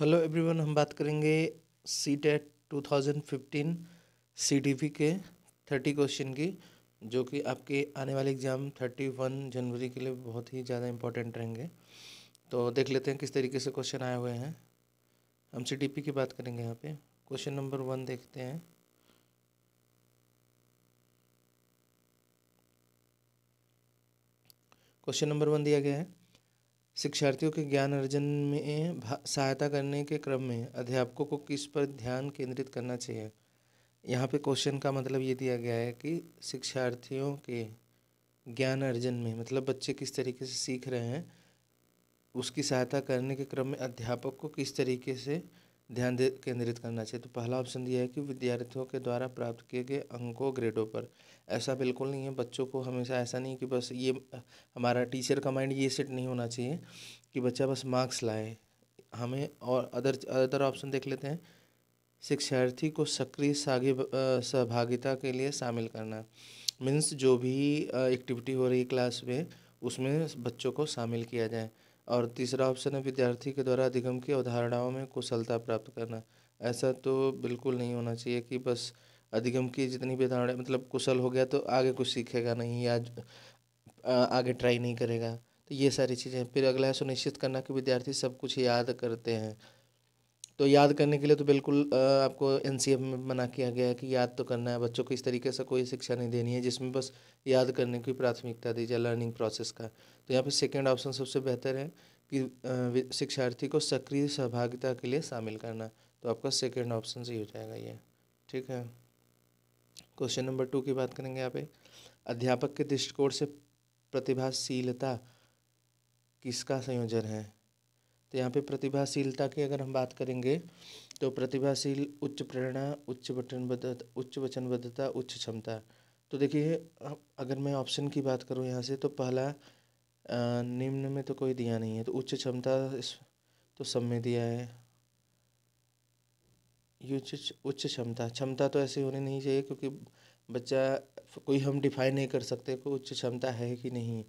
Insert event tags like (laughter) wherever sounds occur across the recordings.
hello everyone हम बात करेंगे C TET two thousand fifteen C D P के थर्टी क्वेश्चन की जो कि आपके आने वाले एग्ज़ाम थर्टी वन जनवरी के लिए बहुत ही ज़्यादा इम्पोर्टेंट रहेंगे तो देख लेते हैं किस तरीके से क्वेश्चन आए हुए हैं हम सी डी पी की बात करेंगे यहाँ पे क्वेश्चन नंबर वन देखते हैं क्वेश्चन नंबर वन दिया गया है शिक्षार्थियों के ज्ञान अर्जन में सहायता करने के क्रम में अध्यापकों को किस पर ध्यान केंद्रित करना चाहिए यहाँ पे क्वेश्चन का मतलब ये दिया गया है कि शिक्षार्थियों के ज्ञान अर्जन में मतलब बच्चे किस तरीके से सीख रहे हैं उसकी सहायता करने के क्रम में अध्यापक को किस तरीके से ध्यान दे केंद्रित करना चाहिए तो पहला ऑप्शन दिया है कि विद्यार्थियों के द्वारा प्राप्त किए गए अंकों ग्रेडों पर ऐसा बिल्कुल नहीं है बच्चों को हमेशा ऐसा नहीं कि बस ये हमारा टीचर का माइंड ये सेट नहीं होना चाहिए कि बच्चा बस मार्क्स लाए हमें और अदर अदर ऑप्शन देख लेते हैं शिक्षार्थी को सक्रिय सागी सहभागिता के लिए शामिल करना मीन्स जो भी एक्टिविटी हो रही क्लास में उसमें बच्चों को शामिल किया जाए और तीसरा ऑप्शन है विद्यार्थी के द्वारा अधिगम की अवधारणाओं में कुशलता प्राप्त करना ऐसा तो बिल्कुल नहीं होना चाहिए कि बस अधिगम की जितनी भी अवधारणा मतलब कुशल हो गया तो आगे कुछ सीखेगा नहीं या आगे ट्राई नहीं करेगा तो ये सारी चीज़ें फिर अगला है सुनिश्चित करना कि विद्यार्थी सब कुछ याद करते हैं तो याद करने के लिए तो बिल्कुल आपको एन में मना किया गया है कि याद तो करना है बच्चों को इस तरीके से कोई शिक्षा नहीं देनी है जिसमें बस याद करने की प्राथमिकता दी जाए लर्निंग प्रोसेस का तो यहाँ पर सेकेंड ऑप्शन सबसे बेहतर है कि शिक्षार्थी को सक्रिय सहभागिता के लिए शामिल करना तो आपका सेकेंड ऑप्शन सही हो जाएगा ये ठीक है क्वेश्चन नंबर टू की बात करेंगे यहाँ पे अध्यापक के दृष्टिकोण से प्रतिभाशीलता किसका संयोजन है तो यहाँ पे प्रतिभाशीलता की अगर हम बात करेंगे तो प्रतिभाशील उच्च प्रेरणा उच्च वचनबद्धता उच्च वचनबद्धता उच्च क्षमता तो देखिए अगर मैं ऑप्शन की बात करूँ यहाँ से तो पहला निम्न में तो कोई दिया नहीं है तो उच्च क्षमता तो सब में दिया है उच्च उच्च क्षमता क्षमता तो ऐसी होनी नहीं चाहिए क्योंकि बच्चा कोई हम डिफाइन नहीं कर सकते कि उच्च क्षमता है कि नहीं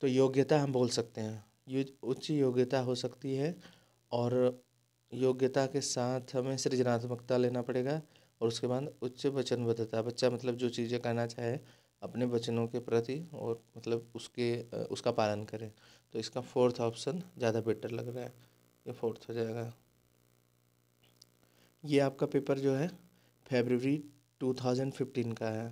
तो योग्यता हम बोल सकते हैं ये उच्च योग्यता हो सकती है और योग्यता के साथ हमें सृजनात्मकता लेना पड़ेगा और उसके बाद उच्च वचनबद्धता बच्चा मतलब जो चीज़ें कहना चाहे अपने वचनों के प्रति और मतलब उसके उसका पालन करें तो इसका फोर्थ ऑप्शन ज़्यादा बेटर लग रहा है ये फोर्थ हो जाएगा ये आपका पेपर जो है टू थाउजेंड फिफ्टीन का है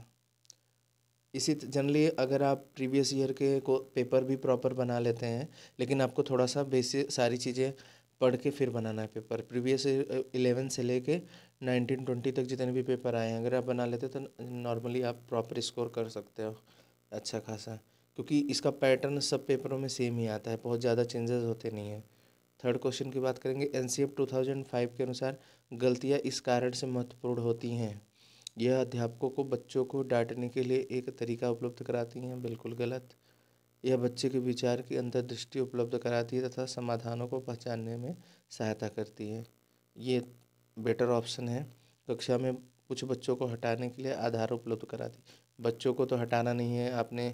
इसी जनरली अगर आप प्रीवियस ईयर के को पेपर भी प्रॉपर बना लेते हैं लेकिन आपको थोड़ा सा बेसिक सारी चीज़ें पढ़ के फिर बनाना है पेपर प्रीवियस इलेवन से लेके नाइनटीन ट्वेंटी तक जितने भी पेपर आए हैं अगर आप बना लेते तो नॉर्मली आप प्रॉपर स्कोर कर सकते हो अच्छा खासा क्योंकि इसका पैटर्न सब पेपरों में सेम ही आता है बहुत ज़्यादा चेंजेस होते नहीं हैं थर्ड क्वेश्चन की बात करेंगे N C F two thousand five के अनुसार गलतियाँ इस कारण से महत्वपूर्ण होती हैं यह अध्यापकों को बच्चों को डांटने के लिए एक तरीका उपलब्ध कराती हैं बिल्कुल गलत यह बच्चे के विचार की अंतर्दृष्टि उपलब्ध कराती है तथा समाधानों को पहचानने में सहायता करती है ये बेटर ऑप्शन है कक्षा में कुछ बच्चों को हटाने के लिए आधार उपलब्ध कराती बच्चों को तो हटाना नहीं है आपने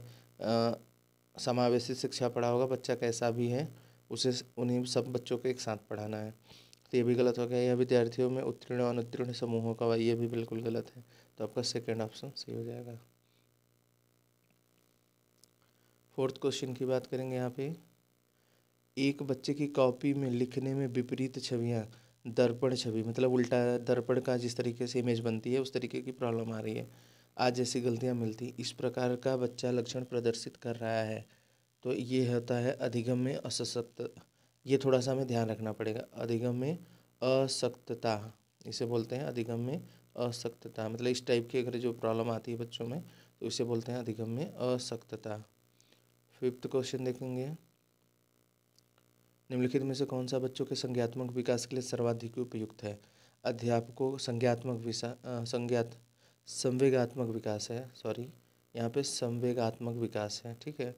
समावेशी शिक्षा पढ़ा होगा बच्चा कैसा भी है उसे उन्हीं सब बच्चों को एक साथ पढ़ाना है तो ये भी गलत हो गया या विद्यार्थियों में उत्तीर्ण और अनुत्तीर्ण समूहों का ये भी बिल्कुल गलत है तो आपका सेकेंड ऑप्शन सही हो जाएगा फोर्थ क्वेश्चन की बात करेंगे यहाँ पे एक बच्चे की कॉपी में लिखने में विपरीत छवियाँ दर्पण छवि मतलब उल्टा दर्पण का जिस तरीके से इमेज बनती है उस तरीके की प्रॉब्लम आ रही है आज जैसी गलतियाँ मिलती इस प्रकार का बच्चा लक्षण प्रदर्शित कर रहा है तो ये होता है अधिगम में असशक्त ये थोड़ा सा हमें ध्यान रखना पड़ेगा अधिगम में असक्तता इसे बोलते हैं अधिगम में असक्तता मतलब इस टाइप की अगर जो प्रॉब्लम आती है बच्चों में तो इसे बोलते हैं अधिगम में असक्तता फिफ्थ क्वेश्चन देखेंगे निम्नलिखित में से कौन सा बच्चों के संज्ञात्मक विकास के लिए सर्वाधिक उपयुक्त है अध्यापकों संज्ञात्मक संज्ञात संवेगात्मक विकास है सॉरी यहाँ पे संवेगात्मक विकास है ठीक है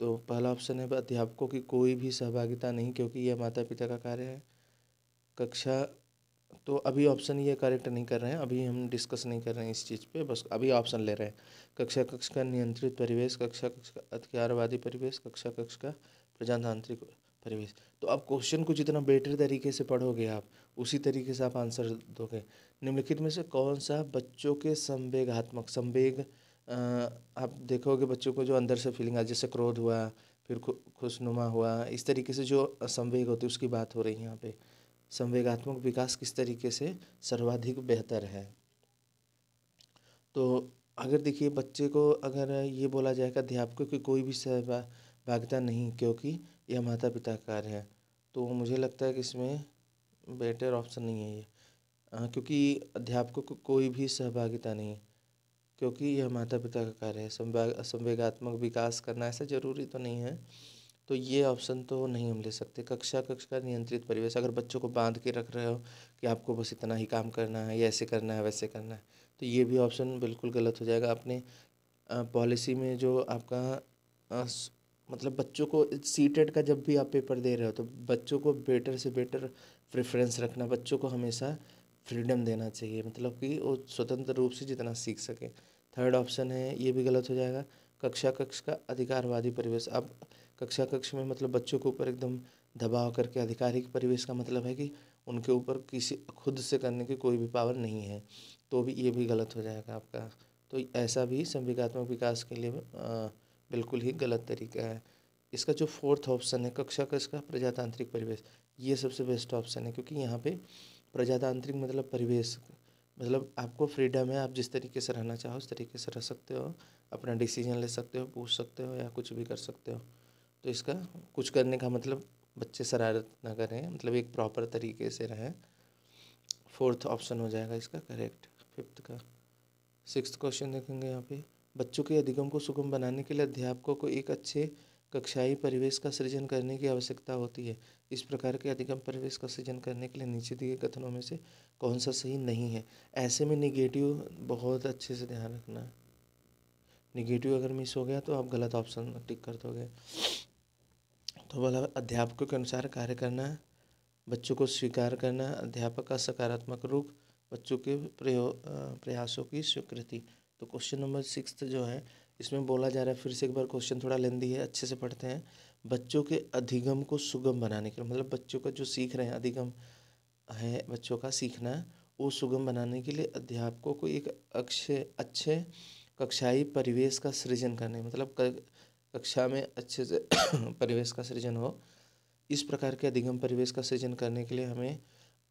तो पहला ऑप्शन है अध्यापकों की कोई भी सहभागिता नहीं क्योंकि यह माता पिता का कार्य है कक्षा तो अभी ऑप्शन ये करेक्ट नहीं कर रहे हैं अभी हम डिस्कस नहीं कर रहे हैं इस चीज़ पे बस अभी ऑप्शन ले रहे हैं कक्षा कक्ष का नियंत्रित परिवेश कक्षा कक्ष का अधिकारवादी परिवेश कक्षा कक्ष का प्रजातांत्रिक परिवेश तो अब क्वेश्चन को जितना बेटर तरीके से पढ़ोगे आप उसी तरीके से आप आंसर दोगे निम्नलिखित में से कौन सा बच्चों के संवेगात्मक संवेग आप देखोगे बच्चों को जो अंदर से फीलिंग आ जैसे क्रोध हुआ फिर खुशनुमा हुआ इस तरीके से जो संवेग होती है उसकी बात हो रही है यहाँ पे संवेगात्मक विकास किस तरीके से सर्वाधिक बेहतर है तो अगर देखिए बच्चे को अगर ये बोला जाएगा अध्यापकों की कोई भी सहभागिता नहीं क्योंकि यह माता पिता कार्य है तो मुझे लगता है कि इसमें बेटर ऑप्शन नहीं है ये क्योंकि अध्यापकों को कोई भी सहभागिता नहीं है क्योंकि यह माता पिता का कार्य है संवेगात्मक विकास करना ऐसा ज़रूरी तो नहीं है तो ये ऑप्शन तो नहीं हम ले सकते कक्षा कक्ष का नियंत्रित परिवेश अगर बच्चों को बांध के रख रहे हो कि आपको बस इतना ही काम करना है या ऐसे करना है वैसे करना है तो ये भी ऑप्शन बिल्कुल गलत हो जाएगा अपने पॉलिसी में जो आपका मतलब बच्चों को सीटेड का जब भी आप पेपर दे रहे हो तो बच्चों को बेटर से बेटर प्रेफरेंस रखना बच्चों को हमेशा फ्रीडम देना चाहिए मतलब कि वो स्वतंत्र रूप से जितना सीख सके थर्ड ऑप्शन है ये भी गलत हो जाएगा कक्षा कक्ष का अधिकारवादी परिवेश अब कक्षा कक्ष में मतलब बच्चों के ऊपर एकदम दबाव करके आधिकारिक परिवेश का मतलब है कि उनके ऊपर किसी खुद से करने की कोई भी पावर नहीं है तो भी ये भी गलत हो जाएगा आपका तो ऐसा भी संविकात्मक विकास के लिए बिल्कुल ही गलत तरीका है इसका जो फोर्थ ऑप्शन है कक्षा कक्ष का प्रजातांत्रिक परिवेश ये सबसे बेस्ट ऑप्शन है क्योंकि यहाँ पे प्रजातांत्रिक मतलब परिवेश मतलब आपको फ्रीडम है आप जिस तरीके से रहना चाहो उस तरीके से रह सकते हो अपना डिसीजन ले सकते हो पूछ सकते हो या कुछ भी कर सकते हो तो इसका कुछ करने का मतलब बच्चे शरारत ना करें मतलब एक प्रॉपर तरीके से रहें फोर्थ ऑप्शन हो जाएगा इसका करेक्ट फिफ्थ का सिक्स क्वेश्चन देखेंगे यहाँ पे बच्चों के अधिगम को सुगम बनाने के लिए अध्यापकों को एक अच्छे कक्षाई परिवेश का सृजन करने की आवश्यकता होती है इस प्रकार के अधिगम परिवेश का सृजन करने के लिए नीचे दिए कथनों में से कौन सा सही नहीं है ऐसे में निगेटिव बहुत अच्छे से ध्यान रखना है निगेटिव अगर मिस हो गया तो आप गलत ऑप्शन टिक कर दोगे तो बोला अध्यापकों के अनुसार कार्य करना है बच्चों को स्वीकार करना है अध्यापक का सकारात्मक रूप बच्चों के प्रयोग प्रयासों की स्वीकृति तो क्वेश्चन नंबर सिक्स जो है इसमें बोला जा रहा है फिर से एक बार क्वेश्चन थोड़ा लेंदी है अच्छे से पढ़ते हैं बच्चों के अधिगम को सुगम बनाने के लिए मतलब बच्चों का जो सीख रहे हैं अधिगम है बच्चों का सीखना वो सुगम बनाने के लिए अध्यापकों को एक अच्छे अच्छे कक्षाई परिवेश का सृजन करने मतलब कक्षा में अच्छे से (coughs) परिवेश का सृजन हो इस प्रकार के अधिगम परिवेश का सृजन करने के लिए हमें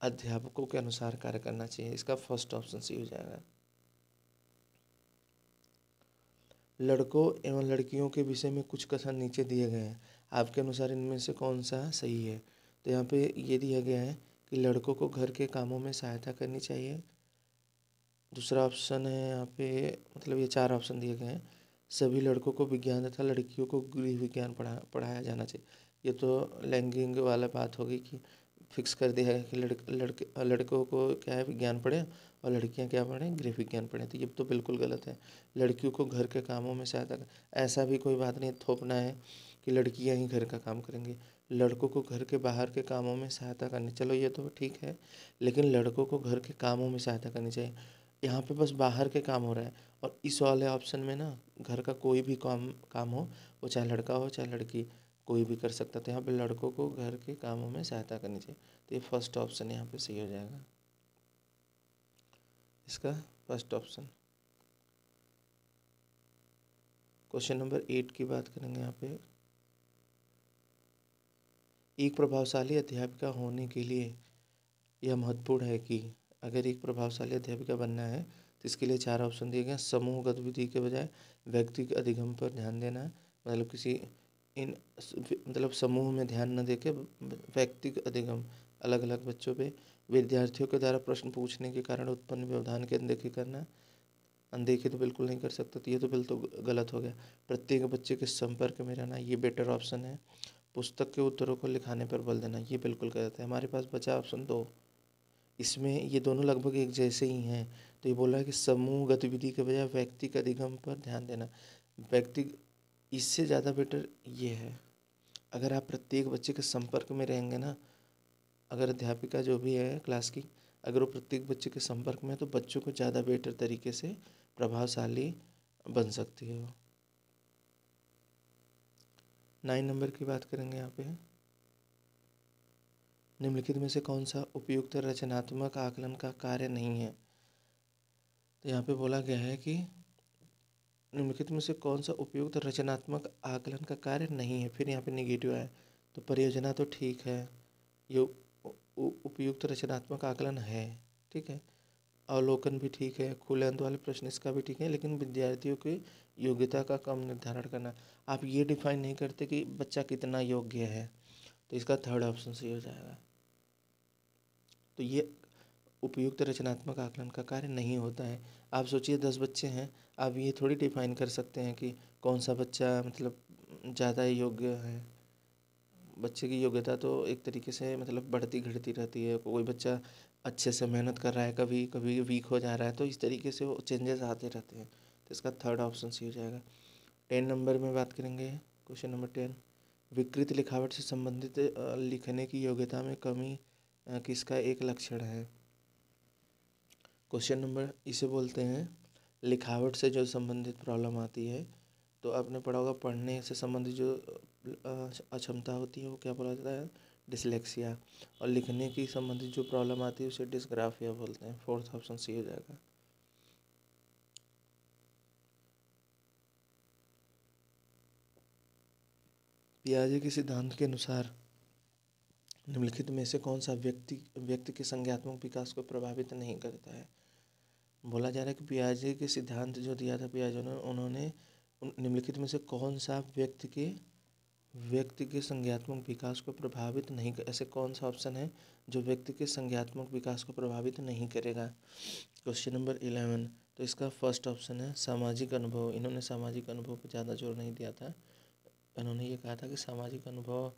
अध्यापकों के अनुसार कार्य करना चाहिए इसका फर्स्ट ऑप्शन सी हो जाएगा लड़कों एवं लड़कियों के विषय में कुछ कथन नीचे दिए गए हैं आपके अनुसार इनमें से कौन सा सही है तो यहाँ पे ये दिया गया है कि लड़कों को घर के कामों में सहायता करनी चाहिए दूसरा ऑप्शन है यहाँ पे मतलब ये चार ऑप्शन दिए गए हैं सभी लड़कों को विज्ञान तथा लड़कियों को गृह विज्ञान पढ़ा पढ़ाया जाना चाहिए ये तो लैंगिंग वाला बात होगी कि फिक्स कर दिया है कि लड़के लड़के लड़कों को क्या है विज्ञान पढ़े और लड़कियां क्या पढ़ें गृह विज्ञान पढ़ें तो ये तो बिल्कुल गलत है लड़कियों को घर के कामों में सहायता ऐसा भी कोई बात नहीं थोपना है कि लड़कियां ही घर का काम करेंगी लड़कों को घर के बाहर के कामों में सहायता करनी चलो ये तो ठीक है लेकिन लड़कों को घर के कामों में सहायता करनी चाहिए यहाँ पे बस बाहर के काम हो रहा है और इस वाले ऑप्शन में ना घर का कोई भी काम काम हो वो चाहे लड़का हो चाहे लड़की कोई भी कर सकता था तो यहाँ पे लड़कों को घर के कामों में सहायता करनी चाहिए तो ये फर्स्ट ऑप्शन यहाँ पे सही हो जाएगा इसका first option question number eight की बात करेंगे यहाँ पे एक प्रभावशाली अध्यापिका होने के लिए यह महत्वपूर्ण है कि अगर एक प्रभावशाली अध्यापिका बनना है तो इसके लिए चार ऑप्शन दिए गए समूह गतिविधि के बजाय व्यक्ति के अधिगम पर ध्यान देना मतलब किसी इन मतलब समूह में ध्यान न देके व्यक्तिक अधिगम अलग अलग बच्चों पे विद्यार्थियों के द्वारा प्रश्न पूछने के कारण उत्पन्न व्यवधान की अनदेखी करना अनदेखी तो बिल्कुल नहीं कर सकते तो ये तो बिल्कुल तो गलत हो गया प्रत्येक बच्चे के संपर्क में रहना ये बेटर ऑप्शन है पुस्तक के उत्तरों को लिखाने पर बल देना ये बिल्कुल गलत है हमारे पास बचा ऑप्शन दो इसमें ये दोनों लगभग एक जैसे ही हैं तो ये बोला है कि समूह गतिविधि के बजाय व्यक्तिक अधिगम पर ध्यान देना व्यक्ति इससे ज़्यादा बेटर ये है अगर आप प्रत्येक बच्चे के संपर्क में रहेंगे ना अगर अध्यापिका जो भी है क्लास की अगर वो प्रत्येक बच्चे के संपर्क में है तो बच्चों को ज़्यादा बेटर तरीके से प्रभावशाली बन सकती है वो नाइन नंबर की बात करेंगे यहाँ पे निम्नलिखित में से कौन सा उपयुक्त रचनात्मक आकलन का कार्य नहीं है तो यहाँ पे बोला गया है कि निम्नलिखित में से कौन सा उपयुक्त रचनात्मक आकलन का कार्य नहीं है फिर यहाँ पे निगेटिव है तो परियोजना तो ठीक है ये उपयुक्त रचनात्मक आकलन है ठीक है अवलोकन भी ठीक है खुले अंत वाले प्रश्न इसका भी ठीक है लेकिन विद्यार्थियों की योग्यता का कम निर्धारण करना आप ये डिफाइन नहीं करते कि बच्चा कितना योग्य है तो इसका थर्ड ऑप्शन सही हो जाएगा तो ये उपयुक्त रचनात्मक आकलन का कार्य नहीं होता है आप सोचिए दस बच्चे हैं आप ये थोड़ी डिफाइन कर सकते हैं कि कौन सा बच्चा मतलब ज़्यादा योग्य है बच्चे की योग्यता तो एक तरीके से मतलब बढ़ती घटती रहती है कोई बच्चा अच्छे से मेहनत कर रहा है कभी कभी वीक हो जा रहा है तो इस तरीके से वो चेंजेस आते रहते हैं तो इसका थर्ड ऑप्शन सी हो जाएगा टेन नंबर में बात करेंगे क्वेश्चन नंबर टेन विकृत लिखावट से संबंधित लिखने की योग्यता में कमी किसका एक लक्षण है क्वेश्चन नंबर इसे बोलते हैं लिखावट से जो संबंधित प्रॉब्लम आती है तो आपने पढ़ा होगा पढ़ने से संबंधित जो अक्षमता होती है वो क्या बोला जाता है डिसलेक्सिया और लिखने की संबंधित जो प्रॉब्लम आती है उसे डिस्ग्राफिया बोलते हैं फोर्थ ऑप्शन सी हो जाएगा पियाजे के सिद्धांत के अनुसार निम्नलिखित में से कौन सा व्यक्ति व्यक्ति के संज्ञात्मक विकास को प्रभावित नहीं करता है बोला जा रहा है कि पियाजे के सिद्धांत जो दिया था पियाजे ने उन्होंने निम्नलिखित में से कौन सा व्यक्ति के व्यक्ति के संज्ञात्मक विकास को प्रभावित नहीं ऐसे कौन सा ऑप्शन है जो व्यक्ति के संज्ञात्मक विकास को प्रभावित नहीं करेगा क्वेश्चन नंबर इलेवन तो इसका फर्स्ट ऑप्शन है सामाजिक अनुभव इन्होंने सामाजिक अनुभव पर ज़्यादा जोर नहीं दिया था इन्होंने ये कहा था कि सामाजिक अनुभव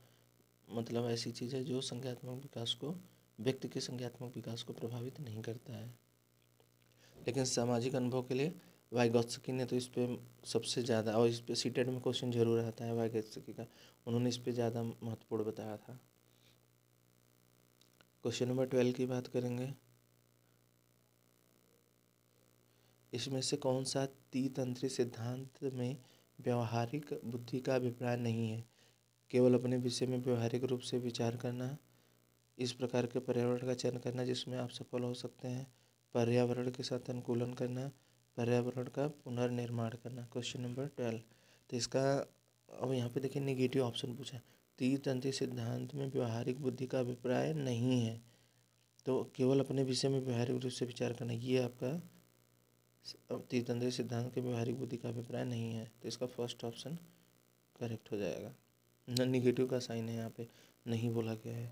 मतलब ऐसी चीज़ है जो संज्ञात्मक विकास को व्यक्ति के संज्ञात्मक विकास को प्रभावित नहीं करता है लेकिन सामाजिक अनुभव के लिए वाइगोत्सकी ने तो इस पर सबसे ज़्यादा और इस पर सीटेड में क्वेश्चन जरूर आता है वाइगोत्सकी का उन्होंने इस पर ज़्यादा महत्वपूर्ण बताया था क्वेश्चन नंबर ट्वेल्व की बात करेंगे इसमें से कौन सा तीतंत्री सिद्धांत में व्यवहारिक बुद्धि का अभिप्राय नहीं है केवल अपने विषय में व्यवहारिक रूप से विचार करना इस प्रकार के पर्यावरण का चयन करना जिसमें आप सफल हो सकते हैं पर्यावरण के साथ अनुकूलन करना पर्यावरण का पुनर्निर्माण करना क्वेश्चन नंबर ट्वेल्व तो इसका अब यहाँ पे देखिए निगेटिव ऑप्शन पूछा तीरतंत्री सिद्धांत में व्यवहारिक बुद्धि का अभिप्राय नहीं है तो केवल अपने विषय में व्यवहारिक रूप से विचार करना ये आपका तंत्री सिद्धांत के व्यवहारिक बुद्धि का अभिप्राय नहीं है तो इसका फर्स्ट ऑप्शन करेक्ट हो जाएगा निगेटिव का साइन है यहाँ पे नहीं बोला गया है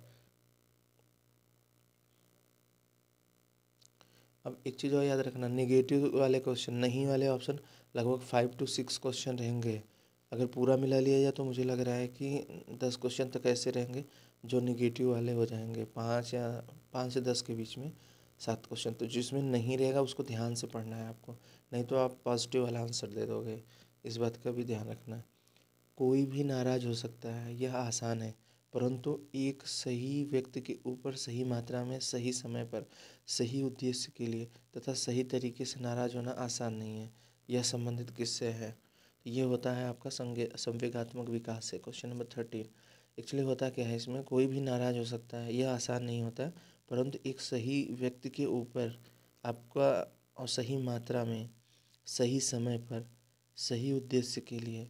अब एक चीज़ और याद रखना निगेटिव वाले क्वेश्चन नहीं वाले ऑप्शन लगभग फाइव टू सिक्स क्वेश्चन रहेंगे अगर पूरा मिला लिया जाए तो मुझे लग रहा है कि दस क्वेश्चन तक ऐसे रहेंगे जो निगेटिव वाले हो जाएंगे पाँच या पाँच से दस के बीच में सात क्वेश्चन तो जिसमें नहीं रहेगा उसको ध्यान से पढ़ना है आपको नहीं तो आप पॉजिटिव वाला आंसर दे दोगे इस बात का भी ध्यान रखना है कोई भी नाराज़ हो सकता है यह आसान है परंतु एक सही व्यक्ति के ऊपर सही मात्रा में सही समय पर सही उद्देश्य के लिए तथा सही तरीके से नाराज़ होना आसान नहीं है यह संबंधित किससे है यह होता है आपका संज्ञ संवेगात्मक विकास से क्वेश्चन नंबर थर्टीन एक्चुअली होता क्या है इसमें कोई भी नाराज़ हो सकता है यह आसान नहीं होता परंतु एक सही व्यक्ति के ऊपर आपका और सही मात्रा में सही समय पर सही उद्देश्य के लिए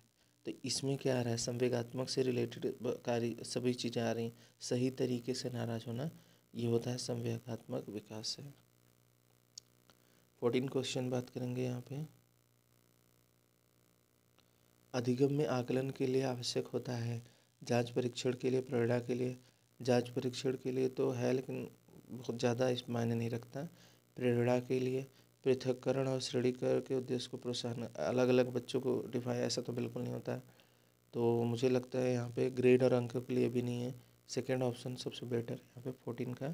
तो इसमें क्या आ रहा है संवेगात्मक से रिलेटेड कार्य सभी चीज़ें आ रही हैं सही तरीके से नाराज होना ये होता है संवेगात्मक विकास है फोर्टीन क्वेश्चन बात करेंगे यहाँ पे अधिगम में आकलन के लिए आवश्यक होता है जांच परीक्षण के लिए प्रेरणा के लिए जांच परीक्षण के लिए तो है लेकिन बहुत ज़्यादा इस मायने नहीं रखता प्रेरणा के लिए पृथककरण और श्रेणीकरण के उद्देश्य को प्रोत्साहन अलग अलग बच्चों को डिफाई ऐसा तो बिल्कुल नहीं होता है तो मुझे लगता है यहाँ पे ग्रेड और अंकों के लिए भी नहीं है सेकेंड ऑप्शन सबसे बेटर यहाँ पे फोर्टीन का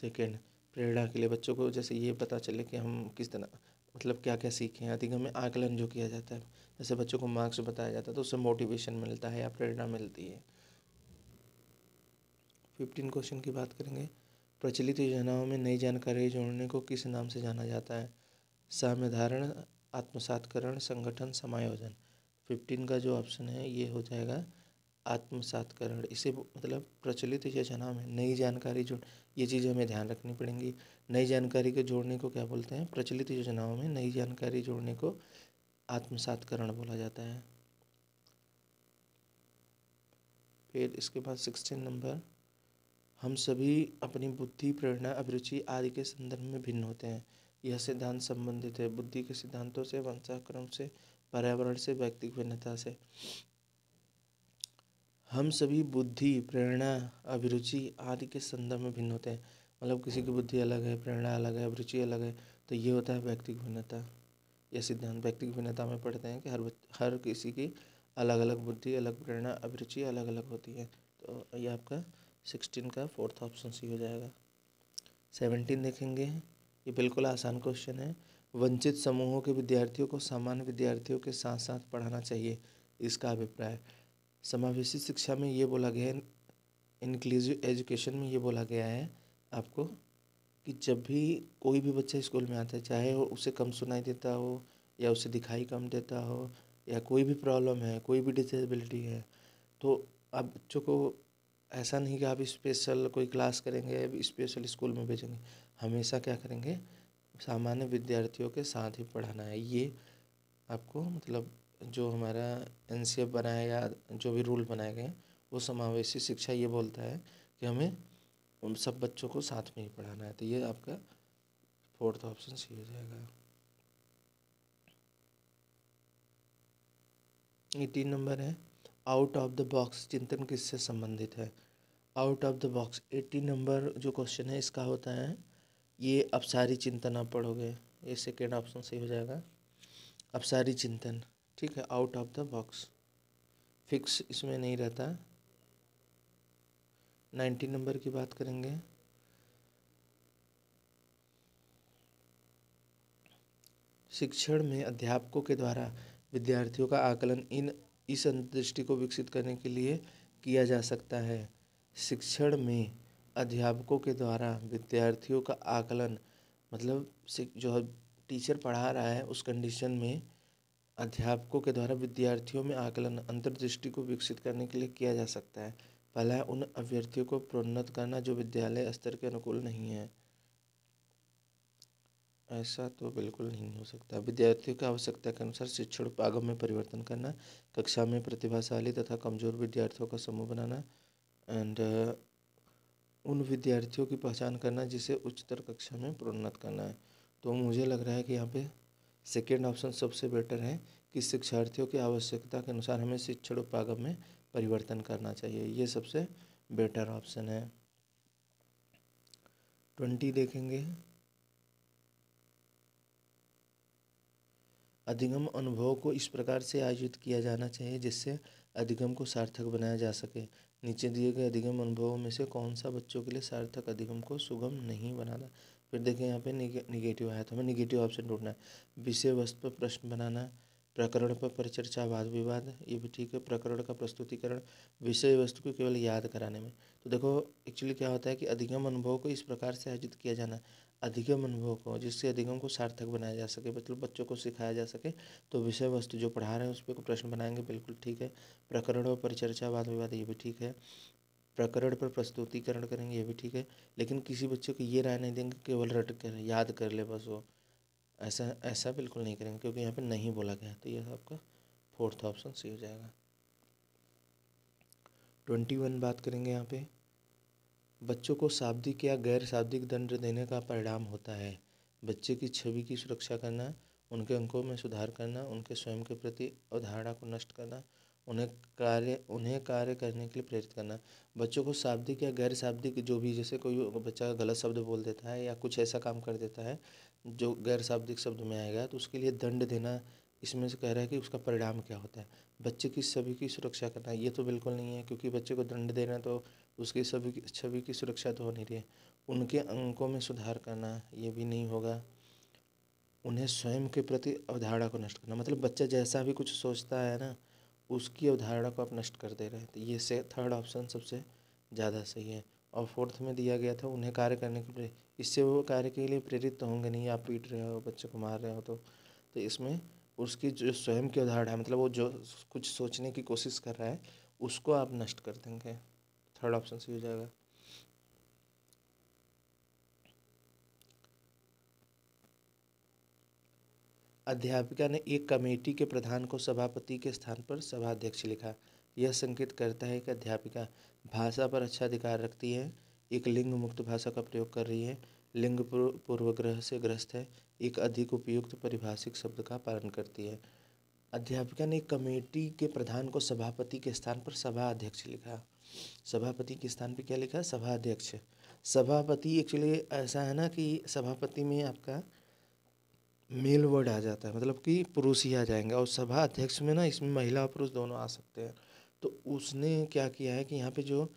सेकेंड प्रेरणा के लिए बच्चों को जैसे ये पता चले कि हम किस तरह मतलब क्या क्या सीखे हैं अधिगम में आकलन जो किया जाता है जैसे बच्चों को मार्क्स बताया जाता है तो उससे मोटिवेशन मिलता है या प्रेरणा मिलती है फिफ्टीन क्वेश्चन की बात करेंगे प्रचलित योजनाओं में नई जानकारी जोड़ने को किस नाम से जाना जाता है सामधारण आत्मसातकरण संगठन समायोजन फिफ्टीन का जो ऑप्शन है ये हो जाएगा आत्मसातकरण इसे मतलब प्रचलित योजना में नई जानकारी जोड़ ये चीज़ हमें ध्यान रखनी पड़ेंगी नई जानकारी के जोड़ने को क्या बोलते हैं प्रचलित योजनाओं में नई जानकारी जोड़ने को आत्मसातकरण बोला जाता है फिर इसके बाद सिक्सटीन नंबर हम सभी अपनी बुद्धि प्रेरणा अभिरुचि आदि के संदर्भ में भिन्न होते हैं यह सिद्धांत संबंधित है बुद्धि के सिद्धांतों से वंशाक्रम से पर्यावरण से व्यक्तिक भिन्नता से हम सभी बुद्धि प्रेरणा अभिरुचि आदि के संदर्भ में भिन्न होते हैं मतलब किसी की बुद्धि अलग है प्रेरणा अलग है अभिरुचि अलग है तो ये होता है व्यक्तिक भिन्नता यह सिद्धांत व्यक्तिक भिन्नता में पढ़ते हैं कि हर हर किसी की अलग अलग बुद्धि अलग प्रेरणा अभिरुचि अलग अलग होती है तो ये आपका सिक्सटीन का फोर्थ ऑप्शन सी हो जाएगा सेवनटीन देखेंगे ये बिल्कुल आसान क्वेश्चन है वंचित समूहों के विद्यार्थियों को सामान्य विद्यार्थियों के साथ साथ पढ़ाना चाहिए इसका अभिप्राय समावेशी शिक्षा में ये बोला गया है इंक्लूसिव एजुकेशन में ये बोला गया है आपको कि जब भी कोई भी बच्चा स्कूल में आता है चाहे वो उसे कम सुनाई देता हो या उसे दिखाई कम देता हो या कोई भी प्रॉब्लम है कोई भी डिसेबिलिटी है तो आप बच्चों को ऐसा नहीं कि आप स्पेशल कोई क्लास करेंगे स्पेशल स्कूल में भेजेंगे हमेशा क्या करेंगे सामान्य विद्यार्थियों के साथ ही पढ़ाना है ये आपको मतलब जो हमारा एन सी एफ बनाया या जो भी रूल बनाए गए हैं वो समावेशी शिक्षा ये बोलता है कि हमें उन सब बच्चों को साथ में ही पढ़ाना है तो ये आपका फोर्थ ऑप्शन सी हो जाएगा ये तीन नंबर है आउट ऑफ द बॉक्स चिंतन किससे संबंधित है out of the box eighty number जो क्वेश्चन है इसका होता है ये अब सारी चिंतन आप पढ़ोगे ये सेकेंड ऑप्शन सही हो जाएगा अब सारी चिंतन ठीक है out of the box fix इसमें नहीं रहता नाइन्टी नंबर की बात करेंगे शिक्षण में अध्यापकों के द्वारा विद्यार्थियों का आकलन इन इस अंतृष्टि को विकसित करने के लिए किया जा सकता है शिक्षण में अध्यापकों के द्वारा विद्यार्थियों का आकलन मतलब जो टीचर पढ़ा रहा है उस कंडीशन में अध्यापकों के द्वारा विद्यार्थियों में आकलन अंतर्दृष्टि को विकसित करने के लिए किया जा सकता है पहला है उन अभ्यर्थियों को प्रोन्नत करना जो विद्यालय स्तर के अनुकूल नहीं है ऐसा तो बिल्कुल नहीं हो सकता विद्यार्थियों की आवश्यकता के अनुसार शिक्षण पागम में परिवर्तन करना कक्षा में प्रतिभाशाली तथा कमज़ोर विद्यार्थियों का समूह बनाना एंड उन विद्यार्थियों की पहचान करना जिसे उच्चतर कक्षा में प्रोन्नत करना है तो मुझे लग रहा है कि यहाँ पे सेकेंड ऑप्शन सबसे बेटर है कि शिक्षार्थियों की आवश्यकता के अनुसार हमें शिक्षण उपागम में परिवर्तन करना चाहिए ये सबसे बेटर ऑप्शन है ट्वेंटी देखेंगे अधिगम अनुभव को इस प्रकार से आयोजित किया जाना चाहिए जिससे अधिगम को सार्थक बनाया जा सके नीचे दिए गए अधिगम अनुभवों में से कौन सा बच्चों के लिए सार्थक अधिगम को सुगम नहीं बनाना फिर देखें यहाँ पे निगे, निगेटिव आया तो हमें निगेटिव ऑप्शन ढूंढना है विषय वस्तु पर प्रश्न बनाना प्रकरण पर परिचर्चा वाद विवाद ये भी ठीक है प्रकरण का प्रस्तुतिकरण विषय वस्तु को केवल याद कराने में तो देखो एक्चुअली क्या होता है कि अधिगम अनुभव को इस प्रकार से आयोजित किया जाना अधिगम अनुभव को जिससे अधिगम को सार्थक बनाया जा सके मतलब बच्चों को सिखाया जा सके तो विषय वस्तु जो पढ़ा रहे हैं उस पर प्रश्न बनाएंगे बिल्कुल ठीक है प्रकरण और परिचर्चा वाद विवाद ये भी ठीक है प्रकरण पर प्रस्तुतिकरण करेंगे ये भी ठीक है लेकिन किसी बच्चे को ये राय नहीं देंगे केवल रट कर याद कर ले बस वो ऐसा ऐसा बिल्कुल नहीं करेंगे क्योंकि यहाँ पर नहीं बोला गया तो यह आपका फोर्थ ऑप्शन सही हो जाएगा ट्वेंटी वन बात करेंगे यहाँ पे बच्चों को शाब्दिक या गैर शाब्दिक दंड देने का परिणाम होता है बच्चे की छवि की सुरक्षा करना उनके अंकों में सुधार करना उनके स्वयं के प्रति अवधारणा को नष्ट करना उन्हें कार्य उन्हें कार्य करने के लिए प्रेरित करना बच्चों को शाब्दिक या गैर शाब्दिक जो भी जैसे कोई बच्चा गलत शब्द बोल देता है या कुछ ऐसा काम कर देता है जो गैर शाब्दिक शब्द में आएगा तो उसके लिए दंड देना इसमें से कह रहा है कि उसका परिणाम क्या होता है बच्चे की सभी की सुरक्षा करना ये तो बिल्कुल नहीं है क्योंकि बच्चे को दंड देना तो उसकी सभी छवि की सुरक्षा तो हो नहीं रही है उनके अंकों में सुधार करना ये भी नहीं होगा उन्हें स्वयं के प्रति अवधारणा को नष्ट करना मतलब बच्चा जैसा भी कुछ सोचता है ना उसकी अवधारणा को आप नष्ट कर दे रहे हैं तो ये से थर्ड ऑप्शन सबसे ज़्यादा सही है और फोर्थ में दिया गया था उन्हें कार्य करने के लिए इससे वो कार्य के लिए प्रेरित तो होंगे नहीं आप पीट रहे हो बच्चे को मार रहे हो तो तो इसमें उसकी जो स्वयं की अवधारणा है मतलब वो जो कुछ सोचने की कोशिश कर रहा है उसको आप नष्ट कर देंगे थर्ड ऑप्शन सी हो जाएगा अध्यापिका ने एक कमेटी के प्रधान को सभापति के स्थान पर सभाध्यक्ष लिखा यह संकेत करता है कि अध्यापिका भाषा पर अच्छा अधिकार रखती है एक लिंग मुक्त भाषा का प्रयोग कर रही है लिंग पूर्वग्रह से ग्रस्त है एक अधिक उपयुक्त परिभाषिक शब्द का पालन करती है अध्यापिका ने कमेटी के प्रधान को सभापति के स्थान पर सभा अध्यक्ष लिखा सभापति के स्थान पे क्या लिखा है सभा अध्यक्ष सभापति एक्चुअली ऐसा है ना कि सभापति में आपका मेल वर्ड आ जाता है मतलब कि पुरुष ही आ जाएंगे और सभा अध्यक्ष में ना इसमें महिला और पुरुष दोनों आ सकते हैं तो उसने क्या किया है कि यहाँ पे जो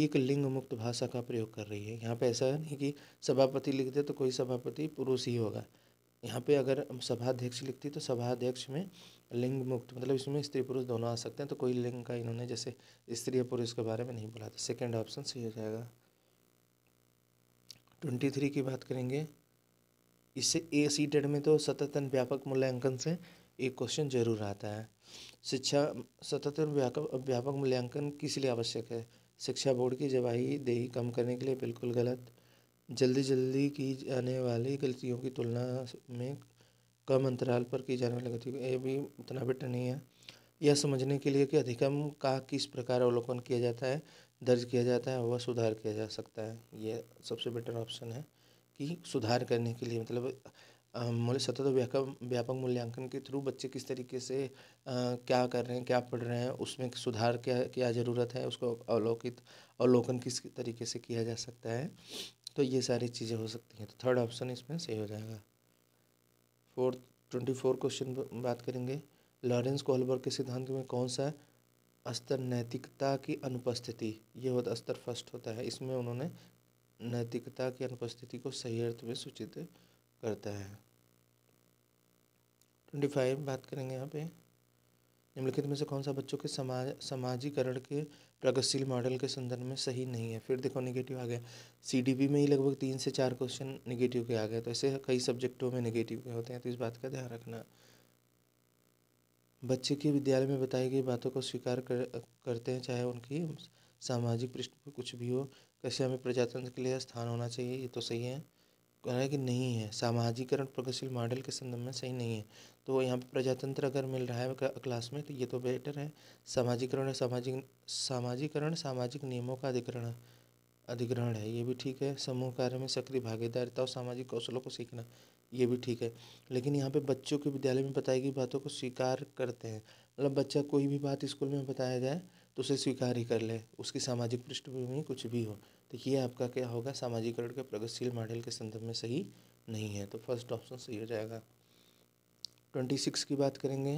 एक लिंग मुक्त भाषा का प्रयोग कर रही है यहाँ पे ऐसा नहीं कि सभापति लिख दे तो कोई सभापति पुरुष ही होगा यहाँ पे अगर सभा अध्यक्ष लिखती तो सभा अध्यक्ष में लिंग मुक्त मतलब इसमें स्त्री पुरुष दोनों आ सकते हैं तो कोई लिंग का इन्होंने जैसे स्त्री या पुरुष के बारे में नहीं बोला तो सेकेंड ऑप्शन सही हो जाएगा ट्वेंटी थ्री की बात करेंगे इससे ए सीटेड में तो सततन व्यापक मूल्यांकन से एक क्वेश्चन जरूर आता है शिक्षा सततन व्यापक व्यापक मूल्यांकन किस लिए आवश्यक है शिक्षा बोर्ड की जवाही देही कम करने के लिए बिल्कुल गलत जल्दी जल्दी की जाने वाली गलतियों की तुलना में कम अंतराल पर की जाने वाली गतिविधि ये भी उतना बेटर नहीं है यह समझने के लिए कि अधिकम का किस प्रकार अवलोकन किया जाता है दर्ज किया जाता है वह सुधार किया जा सकता है ये सबसे बेटर ऑप्शन है कि सुधार करने के लिए मतलब मूल्य सतत व्यापक व्यापक मूल्यांकन के थ्रू बच्चे किस तरीके से आ, क्या कर रहे हैं क्या पढ़ रहे हैं उसमें सुधार क्या क्या ज़रूरत है उसको अवलोकित अवलोकन किस तरीके से किया जा सकता है तो ये सारी चीज़ें हो सकती हैं तो थर्ड ऑप्शन इसमें सही हो जाएगा फोर ट्वेंटी फोर क्वेश्चन बात करेंगे लॉरेंस कोहलबर्ग के सिद्धांत में कौन सा स्तर नैतिकता की अनुपस्थिति ये होता स्तर फर्स्ट होता है इसमें उन्होंने नैतिकता की अनुपस्थिति को सही अर्थ में सूचित करता है ट्वेंटी फाइव बात करेंगे यहाँ पे निम्नलिखित में से कौन सा बच्चों के समाज समाजीकरण के प्रगतिशील मॉडल के संदर्भ में सही नहीं है फिर देखो नेगेटिव आ गया सी में ही लगभग तीन से चार क्वेश्चन नेगेटिव के आ गए तो ऐसे कई सब्जेक्टों में नेगेटिव के होते हैं तो इस बात का ध्यान रखना बच्चे के विद्यालय में बताई गई बातों को स्वीकार कर, करते हैं चाहे उनकी सामाजिक पृष्ठ कुछ भी हो कैसे हमें प्रजातंत्र के लिए स्थान होना चाहिए ये तो सही है कहा कि नहीं है सामाजिकरण प्रगतिशील मॉडल के संदर्भ में सही नहीं है तो यहाँ पर प्रजातंत्र अगर मिल रहा है क्लास में तो ये तो बेटर है सामाजिकरण है सामाजिक सामाजिकरण सामाजिक नियमों का अधिकरण अधिग्रहण है ये भी ठीक है समूह कार्य में सक्रिय भागीदारिता और सामाजिक कौशलों को सीखना ये भी ठीक है लेकिन यहाँ पे बच्चों के विद्यालय में बताई गई बातों को स्वीकार करते हैं मतलब बच्चा कोई भी बात स्कूल में बताया जाए तो उसे स्वीकार ही कर ले उसकी सामाजिक पृष्ठभूमि कुछ भी हो तो ये आपका क्या होगा सामाजिकरण के प्रगतिशील मॉडल के संदर्भ में सही नहीं है तो फर्स्ट ऑप्शन सही हो जाएगा ट्वेंटी सिक्स की बात करेंगे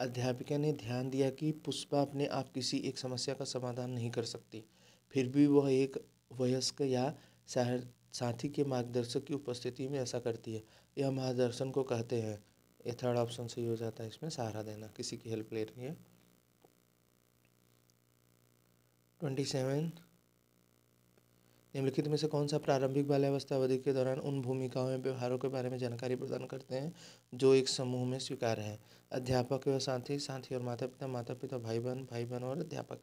अध्यापिका ने ध्यान दिया कि पुष्पा अपने आप किसी एक समस्या का समाधान नहीं कर सकती फिर भी वह एक वयस्क या साथी के मार्गदर्शक की उपस्थिति में ऐसा करती है यह मार्गदर्शन को कहते हैं ये थर्ड ऑप्शन सही हो जाता है इसमें सहारा देना किसी की हेल्प ले रही है ट्वेंटी सेवन निम्नलिखित में से कौन सा प्रारंभिक बाल्यावस्था अवधि के दौरान उन भूमिकाओं या व्यवहारों के बारे में जानकारी प्रदान करते हैं जो एक समूह में स्वीकार है अध्यापक व साथी साथी और माता पिता माता पिता भाई बहन भाई बहन और अध्यापक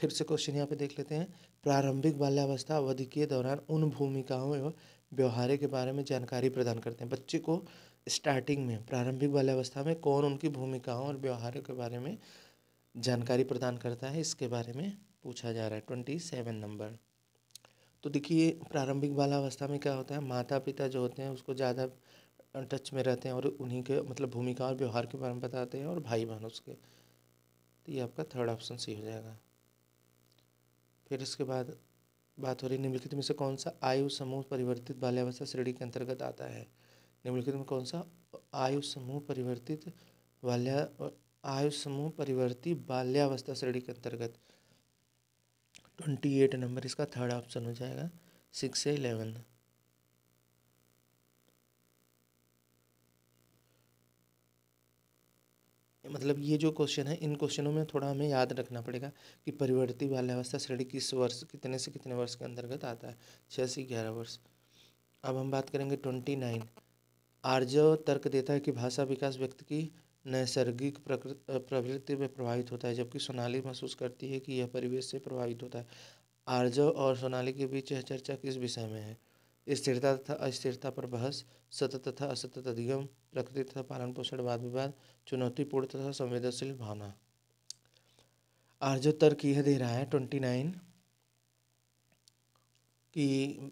फिर से क्वेश्चन यहाँ पे देख लेते हैं प्रारंभिक बाल्यावस्था अवधि के दौरान उन भूमिकाओं एवं व्यवहार के बारे में जानकारी प्रदान करते हैं बच्चे को स्टार्टिंग में प्रारंभिक बाल्यावस्था में कौन उनकी भूमिकाओं और व्यवहारों के बारे में जानकारी प्रदान करता है इसके बारे में पूछा जा रहा है ट्वेंटी सेवन नंबर तो देखिए प्रारंभिक बालावस्था में क्या होता है माता पिता जो होते हैं उसको ज़्यादा टच में रहते हैं और उन्हीं के मतलब भूमिका और व्यवहार के बारे में बताते हैं और भाई बहन उसके तो ये आपका थर्ड ऑप्शन सी हो जाएगा फिर इसके बाद बात हो रही निम्नलिखित में से कौन सा आयु समूह परिवर्तित बाल्यावस्था श्रेणी के अंतर्गत आता है निम्नलिखित में कौन सा आयु समूह परिवर्तित बाल्या आयु समूह परिवर्तित बाल्यावस्था श्रेणी के अंतर्गत ट्वेंटी एट नंबर इसका थर्ड ऑप्शन हो जाएगा सिक्स से इलेवन मतलब ये जो क्वेश्चन है इन क्वेश्चनों में थोड़ा हमें याद रखना पड़ेगा कि परिवर्ती बाल्यावस्था श्रेणी किस वर्ष कितने से कितने वर्ष के अंतर्गत आता है छः से ग्यारह वर्ष अब हम बात करेंगे ट्वेंटी नाइन आर्जव तर्क देता है कि भाषा विकास व्यक्ति की नैसर्गिक प्रवृत्ति में प्रभावित होता है जबकि सोनाली महसूस करती है कि यह परिवेश से प्रभावित होता है आर्जव और सोनाली के बीच यह चर्चा किस विषय में है स्थिरता तथा अस्थिरता पर बहस सतत तथा असतत अधिगम प्रकृति तथा पालन पोषण वाद विवाद चुनौतीपूर्ण तथा संवेदनशील भावना आर्जव तर्क यह दे रहा है ट्वेंटी नाइन कि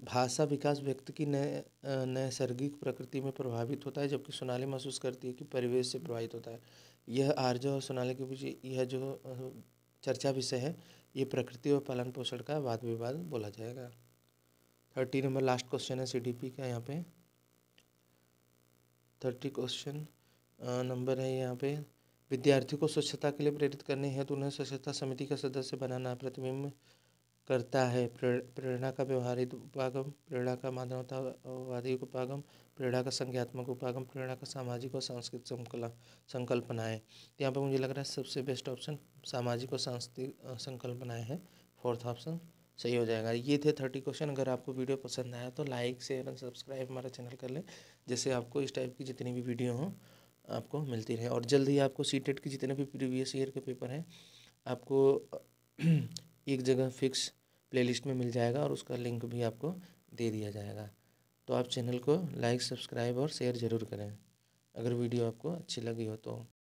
भाषा विकास व्यक्ति की नए नैसर्गिक प्रकृति में प्रभावित होता है जबकि सोनाली महसूस करती है कि परिवेश से प्रभावित होता है यह आर्य और सोनाली के बीच यह जो चर्चा विषय है ये प्रकृति और पालन पोषण का वाद विवाद बोला जाएगा थर्टी नंबर लास्ट क्वेश्चन है सीडीपी का यहाँ पे थर्टी क्वेश्चन नंबर है यहाँ पे विद्यार्थियों को स्वच्छता के लिए प्रेरित करने तो उन्हें स्वच्छता समिति का सदस्य बनाना प्रतिबिंब करता है प्रेरणा का व्यवहारिक उपागम प्रेरणा का मानवतावादी उपागम प्रेरणा का संज्ञात्मक उपागम प्रेरणा का सामाजिक और सांस्कृतिक संकला तो यहाँ पर मुझे लग रहा है सबसे बेस्ट ऑप्शन सामाजिक और सांस्कृतिक संकल्पनाएँ हैं फोर्थ ऑप्शन सही हो जाएगा ये थे थर्टी क्वेश्चन अगर आपको वीडियो पसंद आया तो लाइक शेयर एंड सब्सक्राइब हमारा चैनल कर लें जैसे आपको इस टाइप की जितनी भी वीडियो हों आपको मिलती रहे और जल्द ही आपको सी टेट के जितने भी प्रीवियस ईयर के पेपर हैं आपको एक जगह फिक्स प्लेलिस्ट में मिल जाएगा और उसका लिंक भी आपको दे दिया जाएगा तो आप चैनल को लाइक सब्सक्राइब और शेयर ज़रूर करें अगर वीडियो आपको अच्छी लगी हो तो